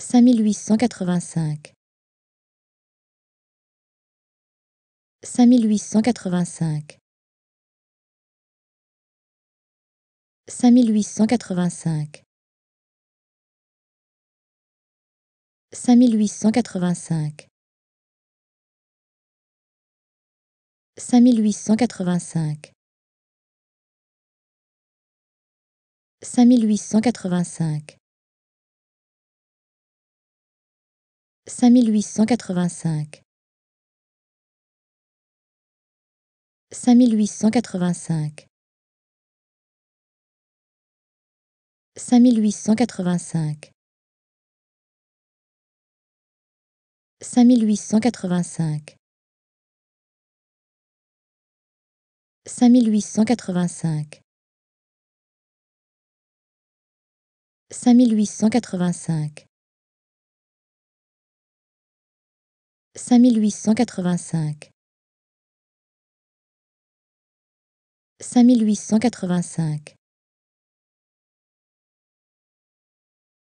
5885 5885 5885 5885 5885 5885 5885 5885 5885 5885 5885 5885 cinq mille huit cent quatre-vingt-cinq cinq mille huit cent quatre-vingt-cinq